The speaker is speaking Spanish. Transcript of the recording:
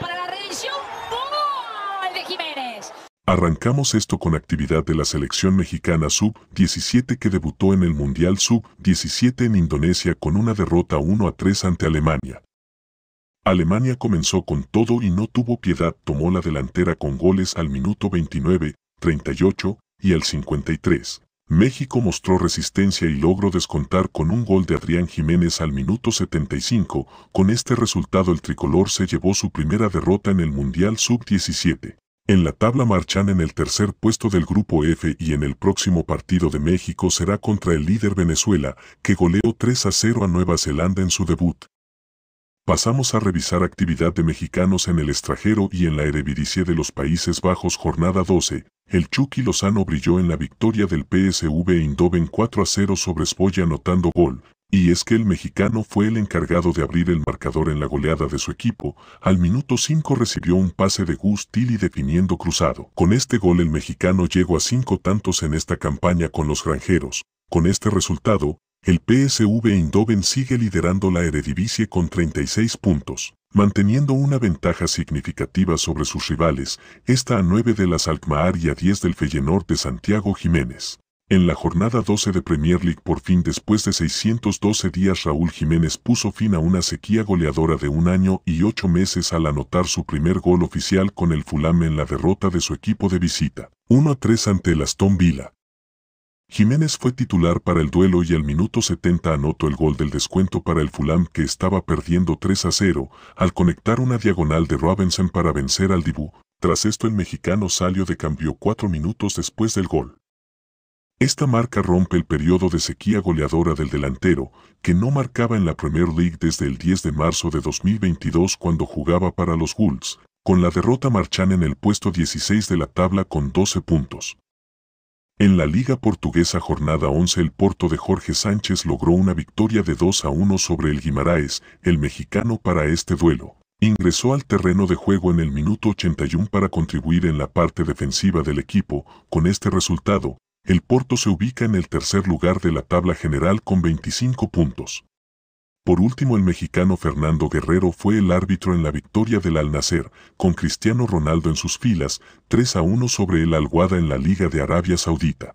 para Arrancamos esto con actividad de la selección mexicana sub-17 que debutó en el Mundial sub-17 en Indonesia con una derrota 1 a 3 ante Alemania. Alemania comenzó con todo y no tuvo piedad, tomó la delantera con goles al minuto 29, 38 y al 53. México mostró resistencia y logró descontar con un gol de Adrián Jiménez al minuto 75. Con este resultado el tricolor se llevó su primera derrota en el Mundial Sub-17. En la tabla marchan en el tercer puesto del grupo F y en el próximo partido de México será contra el líder Venezuela, que goleó 3 a 0 a Nueva Zelanda en su debut. Pasamos a revisar actividad de mexicanos en el extranjero y en la Eredivisie de los Países Bajos jornada 12, el Chucky Lozano brilló en la victoria del PSV Eindhoven 4 a 0 sobre Spoya anotando gol, y es que el mexicano fue el encargado de abrir el marcador en la goleada de su equipo. Al minuto 5 recibió un pase de Gus y definiendo cruzado. Con este gol el mexicano llegó a cinco tantos en esta campaña con los granjeros. Con este resultado, el PSV Eindhoven sigue liderando la Eredivisie con 36 puntos manteniendo una ventaja significativa sobre sus rivales, esta a 9 de las Alkmaar y a 10 del Feyenoord de Santiago Jiménez. En la jornada 12 de Premier League por fin después de 612 días Raúl Jiménez puso fin a una sequía goleadora de un año y ocho meses al anotar su primer gol oficial con el Fulham en la derrota de su equipo de visita, 1 3 ante el Aston Villa. Jiménez fue titular para el duelo y al minuto 70 anotó el gol del descuento para el Fulham que estaba perdiendo 3 a 0 al conectar una diagonal de Robinson para vencer al Dibu. Tras esto el mexicano salió de cambio cuatro minutos después del gol. Esta marca rompe el periodo de sequía goleadora del delantero, que no marcaba en la Premier League desde el 10 de marzo de 2022 cuando jugaba para los Wolves, con la derrota marchan en el puesto 16 de la tabla con 12 puntos. En la Liga Portuguesa jornada 11 el Porto de Jorge Sánchez logró una victoria de 2 a 1 sobre el Guimaraes, el mexicano para este duelo. Ingresó al terreno de juego en el minuto 81 para contribuir en la parte defensiva del equipo. Con este resultado, el Porto se ubica en el tercer lugar de la tabla general con 25 puntos. Por último, el mexicano Fernando Guerrero fue el árbitro en la victoria del al con Cristiano Ronaldo en sus filas, 3 a 1 sobre el Alguada en la Liga de Arabia Saudita.